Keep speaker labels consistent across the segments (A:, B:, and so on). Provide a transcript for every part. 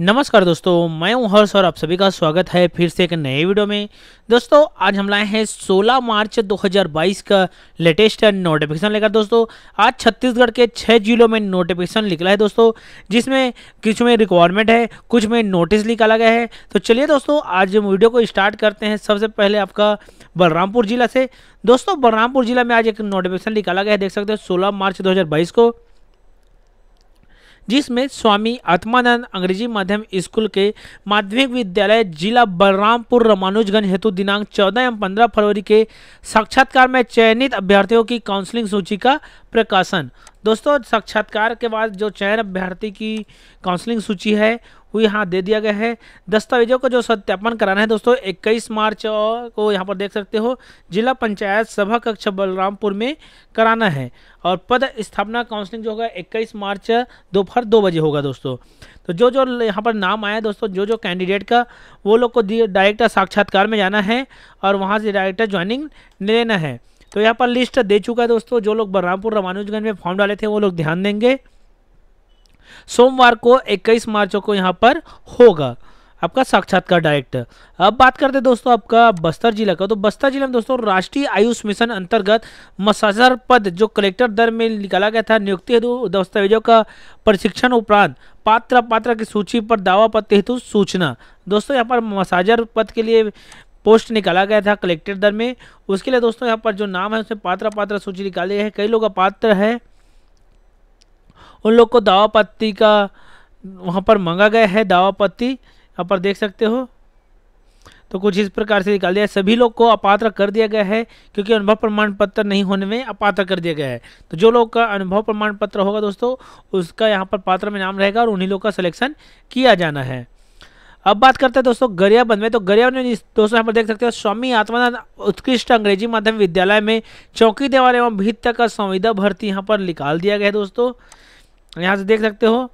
A: नमस्कार दोस्तों मैं हूं हर्ष और आप सभी का स्वागत है फिर से एक नए वीडियो में दोस्तों आज हम लाए हैं 16 मार्च 2022 का लेटेस्ट नोटिफिकेशन लेकर दोस्तों आज छत्तीसगढ़ के छः जिलों में नोटिफिकेशन निकला है दोस्तों जिसमें कुछ में रिक्वायरमेंट है कुछ में नोटिस निकाला गया है तो चलिए दोस्तों आज हम वीडियो को स्टार्ट करते हैं सबसे पहले आपका बलरामपुर जिला से दोस्तों बलरामपुर जिला में आज एक नोटिफिकेशन निकाला गया है देख सकते हो सोलह मार्च दो को जिसमें स्वामी आत्मानंद अंग्रेजी माध्यम स्कूल के माध्यमिक विद्यालय जिला बलरामपुर रामानुजगंज हेतु दिनांक चौदह एवं 15 फरवरी के साक्षात्कार में चयनित अभ्यर्थियों की काउंसलिंग सूची का प्रकाशन दोस्तों साक्षात्कार के बाद जो चयन अभ्यर्थी की काउंसलिंग सूची है वो यहाँ दे दिया गया है दस्तावेजों का जो सत्यापन कराना है दोस्तों 21 मार्च को यहाँ पर देख सकते हो जिला पंचायत सभा कक्ष बलरामपुर में कराना है और पद स्थापना काउंसलिंग जो होगा 21 मार्च दोपहर दो, दो बजे होगा दोस्तों तो जो जो यहाँ पर नाम आया दोस्तों जो जो कैंडिडेट का वो लोग को डायरेक्टर साक्षात्कार में जाना है और वहाँ से डायरेक्टर ज्वाइनिंग लेना है तो यहाँ पर लिस्ट दे चुका है दोस्तों जो लोग बलरामपुर रामानुजगंज में फॉर्म डाले थे वो लोग ध्यान देंगे सोमवार को 21 मार्च को यहाँ पर होगा आपका साक्षात्कार डायरेक्ट अब बात करते दोस्तों आपका बस्तर जिला का तो बस्तर जिला में दोस्तों राष्ट्रीय आयुष मिशन अंतर्गत मसाजर पद जो कलेक्टर दर में निकाला गया था नियुक्ति हेतु दस्तावेजों का प्रशिक्षण उपरांत पात्र पात्र की सूची पर दावा पत्र हेतु सूचना दोस्तों यहाँ पर मसाजर पद के लिए पोस्ट निकाला गया था कलेक्टर दर में उसके लिए दोस्तों यहाँ पर जो नाम है उसमें पात्र पात्र सूची निकाली है कई लोग अपात्र है उन लोग को दावा पत्ति का वहाँ पर मांगा गया है दावा पत्ति यहाँ पर देख सकते हो तो कुछ इस प्रकार से निकाल दिया सभी लोग को अपात्र कर दिया गया है क्योंकि अनुभव प्रमाण पत्र नहीं होने में अपात्र कर दिया गया है तो जो लोग का अनुभव प्रमाण पत्र होगा दोस्तों उसका यहाँ पर पात्र में नाम रहेगा और उन्हीं लोग का सिलेक्शन किया जाना है अब बात करते हैं दोस्तों गरियाबंद में तो गरियाबंद में दोस्तों यहाँ पर देख सकते हो स्वामी आत्मानंद उत्कृष्ट अंग्रेजी माध्यम विद्यालय में चौकी देवाल एवं भित्त का संविदा भर्ती यहाँ पर निकाल दिया गया है दोस्तों यहाँ से देख सकते हो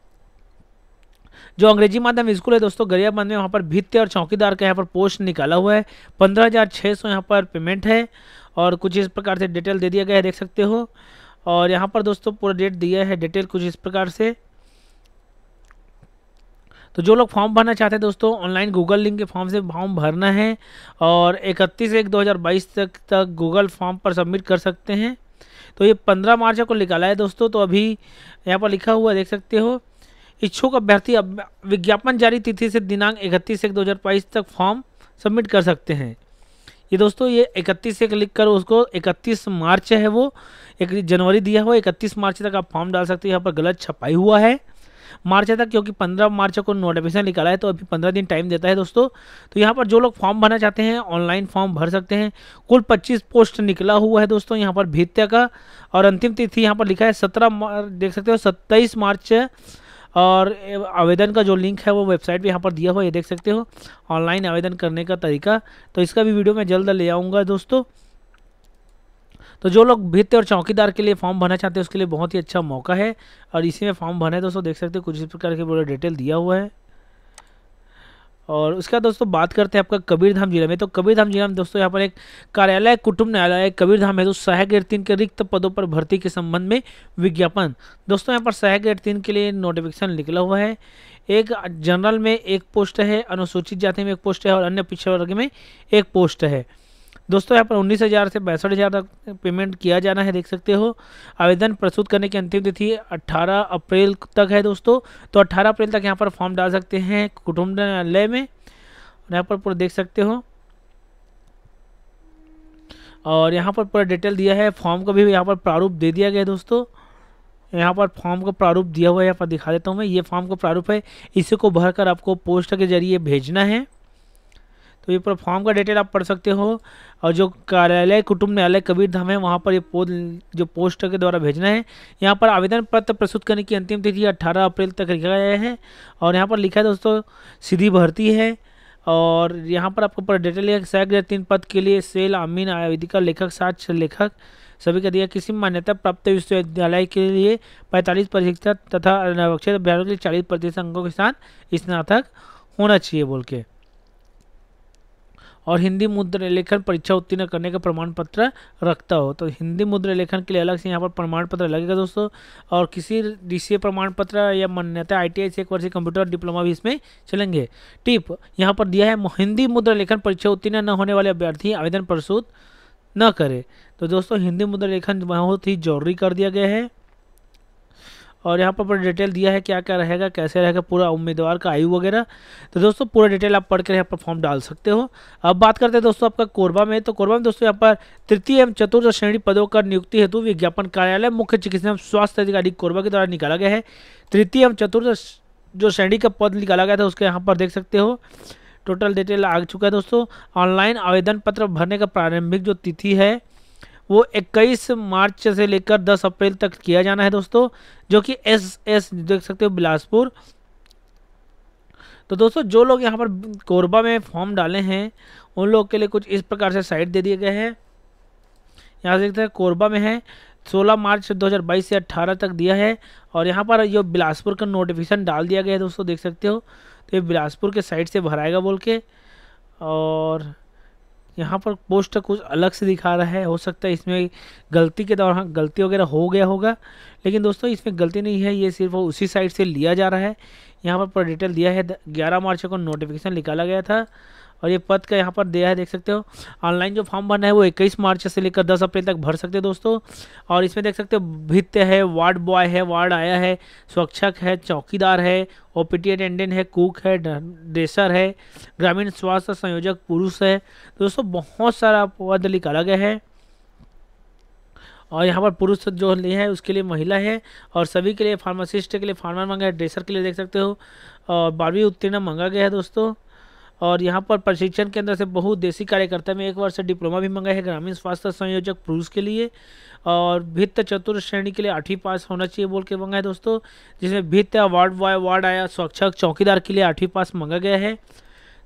A: जो अंग्रेजी माध्यम स्कूल है दोस्तों गरियाबंद में वहाँ पर भित्ते और चौकीदार का यहाँ पर पोस्ट निकाला हुआ है पंद्रह हज़ार छः सौ यहाँ पर पेमेंट है और कुछ इस प्रकार से डिटेल दे दिया गया है देख सकते हो और यहाँ पर दोस्तों पूरा डेट दिया है डिटेल कुछ इस प्रकार से तो जो लोग फॉर्म भरना चाहते हैं दोस्तों ऑनलाइन गूगल लिंक के फॉर्म से फॉर्म भरना है और इकतीस एक 2022 तक तक गूगल फॉर्म पर सबमिट कर सकते हैं तो ये पंद्रह मार्च को निकाला है दोस्तों तो अभी यहाँ पर लिखा हुआ देख सकते हो इच्छुक अभ्यर्थी विज्ञापन जारी तिथि से दिनांक इकतीस एक दो तक फॉर्म सबमिट कर सकते हैं ये दोस्तों ये इकतीस एक लिख कर उसको इकतीस मार्च है वो एक जनवरी दिया हुआ इकतीस मार्च तक आप फॉर्म डाल सकते हो यहाँ पर गलत छपाई हुआ है मार्च तक क्योंकि पंद्रह मार्च को नोटिफिकेशन निकाला है तो अभी पंद्रह दिन टाइम देता है दोस्तों तो यहाँ पर जो लोग फॉर्म भरना चाहते हैं ऑनलाइन फॉर्म भर सकते हैं कुल पच्चीस पोस्ट निकला हुआ है दोस्तों यहाँ पर भित्य का और अंतिम तिथि यहाँ पर लिखा है सत्रह देख सकते हो सत्ताईस मार्च और आवेदन का जो लिंक है वो वेबसाइट पे यहाँ पर दिया हुआ है ये देख सकते हो ऑनलाइन आवेदन करने का तरीका तो इसका भी वीडियो मैं जल्द ले आऊँगा दोस्तों तो जो लोग भित्त और चौकीदार के लिए फॉर्म भरना चाहते हैं उसके लिए बहुत ही अच्छा मौका है और इसी में फॉर्म भरना है दोस्तों देख सकते हैं कुछ इस प्रकार के पूरा डिटेल दिया हुआ है और उसके बाद दोस्तों बात करते हैं आपका कबीरधाम जिला में तो कबीरधाम जिला में दोस्तों यहाँ पर एक कार्यालय कुटुंब न्यायालय कबीरधाम है तो सहायक ग्रेड तीन के रिक्त पदों पर भर्ती के संबंध में विज्ञापन दोस्तों यहाँ पर सहायक ग्रेड तीन के लिए नोटिफिकेशन निकला हुआ है एक जनरल में एक पोस्ट है अनुसूचित जाति में एक पोस्ट है और अन्य पिछड़े वर्ग में एक पोस्ट है दोस्तों यहाँ पर उन्नीस हज़ार से पैंसठ हज़ार तक पेमेंट किया जाना है देख सकते हो आवेदन प्रस्तुत करने की अंतिम तिथि 18 अप्रैल तक है दोस्तों तो 18 अप्रैल तक यहाँ पर फॉर्म डाल सकते हैं कुटुम्ब न्यायालय में यहाँ पर पूरा देख सकते हो और यहाँ पर पूरा डिटेल दिया है फॉर्म का भी यहाँ पर प्रारूप दे दिया गया है दोस्तों यहाँ पर फॉर्म का प्रारूप दिया हुआ है यहाँ पर दिखा देता हूँ मैं ये फॉर्म का प्रारूप है इसी को भरकर आपको पोस्ट के जरिए भेजना है तो ये पर फॉर्म का डिटेल आप पढ़ सकते हो और जो कार्यालय कुटुंब न्यायालय कबीर धाम है वहाँ पर ये पोल जो पोस्ट के द्वारा भेजना है यहाँ पर आवेदन पत्र प्रस्तुत करने की अंतिम तिथि 18 अप्रैल तक लिखा गया है और यहाँ पर लिखा है दोस्तों सीधी भर्ती है और यहाँ पर आपको पूरा डिटेल सहायक तीन पद के लिए सेल अमीन आवेदिका लेखक साक्ष लेखक सभी का दिया किसी मान्यता प्राप्त विश्वविद्यालय के लिए पैंतालीस प्रतिशत तथा अनारक्षित अभ्यारों के लिए चालीस प्रतिशत अंकों के साथ स्नातक होना चाहिए बोल के और हिंदी मुद्रा लेखन परीक्षा उत्तीर्ण करने का प्रमाण पत्र रखता हो तो हिंदी मुद्रा लेखन के लिए अलग से यहाँ पर प्रमाण पत्र लगेगा दोस्तों और किसी डी प्रमाण पत्र या मान्यता आई टी से एक वर्षीय कंप्यूटर डिप्लोमा भी इसमें चलेंगे टिप यहाँ पर दिया है हिंदी मुद्रा लेखन परीक्षा उत्तीर्ण न होने वाले अभ्यर्थी आवेदन प्रस्तुत न करें तो दोस्तों हिंदी मुद्रा लेखन बहुत ही जरूरी कर दिया गया है और यहाँ पर पूरा डिटेल दिया है क्या क्या रहेगा कैसे रहेगा पूरा उम्मीदवार का आयु वगैरह तो दोस्तों पूरा डिटेल आप पढ़ कर यहाँ पर फॉर्म डाल सकते हो अब बात करते हैं दोस्तों आपका कोरबा में तो कोरबा में दोस्तों यहाँ पर तृतीय एवं चतुर्थ श्रेणी पदों का नियुक्ति हेतु विज्ञापन कार्यालय मुख्य चिकित्सा एवं स्वास्थ्य अधिकारी कोरबा के द्वारा निकाला गया है तृतीय एवं चतुर्थ जो श्रेणी का पद निकाला गया था उसके यहाँ पर देख सकते हो टोटल डिटेल आ चुका है दोस्तों ऑनलाइन आवेदन पत्र भरने का प्रारंभिक जो तिथि है वो 21 मार्च से लेकर 10 अप्रैल तक किया जाना है दोस्तों जो कि एस एस देख सकते हो बिलासपुर तो दोस्तों जो लोग यहाँ पर कोरबा में फॉर्म डाले हैं उन लोग के लिए कुछ इस प्रकार से साइट दे दिए गए हैं यहाँ देखते हैं कोरबा में है 16 मार्च 2022 से 18 तक दिया है और यहाँ पर ये बिलासपुर का नोटिफिकेशन डाल दिया गया है दोस्तों देख सकते हो तो ये बिलासपुर के साइड से भराएगा बोल के और यहाँ पर पोस्टर कुछ अलग से दिखा रहा है हो सकता है इसमें गलती के दौरान गलती वगैरह हो गया होगा लेकिन दोस्तों इसमें गलती नहीं है ये सिर्फ उसी साइड से लिया जा रहा है यहाँ पर पूरा डिटेल दिया है ग्यारह मार्च को नोटिफिकेशन निकाला गया था और ये पद का यहाँ पर दिया है देख सकते हो ऑनलाइन जो फॉर्म भरना है वो 21 मार्च से लेकर 10 अप्रैल तक भर सकते हो दोस्तों और इसमें देख सकते हो भित्त है वार्ड बॉय है वार्ड आया है स्वच्छक है चौकीदार है ओ पी अटेंडेंट है कुक है ड्रेसर है ग्रामीण स्वास्थ्य संयोजक पुरुष है दोस्तों बहुत सारा पद निकाला गया है और यहाँ पर पुरुष जो लिए है उसके लिए महिला है और सभी के लिए फार्मासिस्ट के लिए फार्मर मांगा है ड्रेसर के लिए देख सकते हो और बारहवीं उत्तीर्ण मांगा गया है दोस्तों और यहाँ पर प्रशिक्षण केंद्र से बहुत देसी कार्यकर्ता में एक वर्ष डिप्लोमा भी मंगा है ग्रामीण स्वास्थ्य संयोजक पुरुष के लिए और भित्त चतुर्थ श्रेणी के लिए आठवीं पास होना चाहिए बोल के मंगा है दोस्तों जिसमें भित्त वार्ड बॉय वार्ड आया स्वच्छक चौकीदार के लिए आठवीं पास मंगा गया है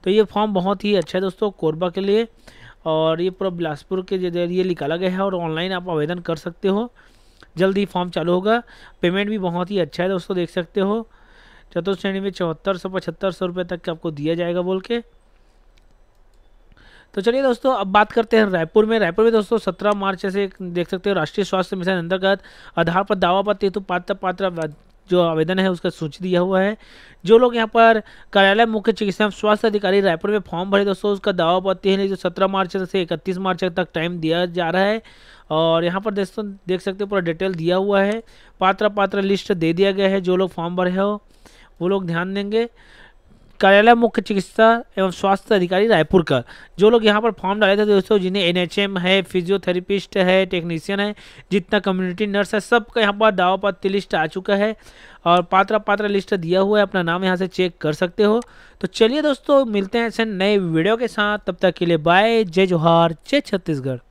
A: तो ये फॉर्म बहुत ही अच्छा है दोस्तों कोरबा के लिए और ये पूरा बिलासपुर के जरिए निकाला गया है और ऑनलाइन आप आवेदन कर सकते हो जल्द ही फॉर्म चालू होगा पेमेंट भी बहुत ही अच्छा है दोस्तों देख सकते हो चतुर्थ श्रेणी में चौहत्तर सौ पचहत्तर सौ रुपये तक आपको दिया जाएगा बोल के तो चलिए दोस्तों अब बात करते हैं रायपुर में रायपुर में दोस्तों 17 मार्च से देख सकते हो राष्ट्रीय स्वास्थ्य मिशन अंतर्गत आधार पर दावा पत्र हेतु पात्र पात्र जो आवेदन है उसका सूची दिया हुआ है जो लोग यहाँ पर कार्यालय मुख्य चिकित्सा एवं स्वास्थ्य अधिकारी रायपुर में फॉर्म भरे दोस्तों उसका दावा पत्र है जो सत्रह मार्च से इकतीस मार्च तक टाइम दिया जा रहा है और यहाँ पर दोस्तों देख सकते हो पूरा डिटेल दिया हुआ है पात्र पात्र लिस्ट दे दिया गया है जो लोग फॉर्म भरे हो वो लोग ध्यान देंगे कार्यालय मुख्य चिकित्सा एवं स्वास्थ्य अधिकारी रायपुर का जो लोग यहाँ पर फॉर्म डाले थे दोस्तों जिन्हें एनएचएम है फिजियोथेरेपिस्ट है टेक्नीशियन है जितना कम्युनिटी नर्स है सबका यहाँ पर दावा पात्र लिस्ट आ चुका है और पात्र पात्र लिस्ट दिया हुआ है अपना नाम यहाँ से चेक कर सकते हो तो चलिए दोस्तों मिलते हैं ऐसे नए वीडियो के साथ तब तक के लिए बाय जय जोहार जय छत्तीसगढ़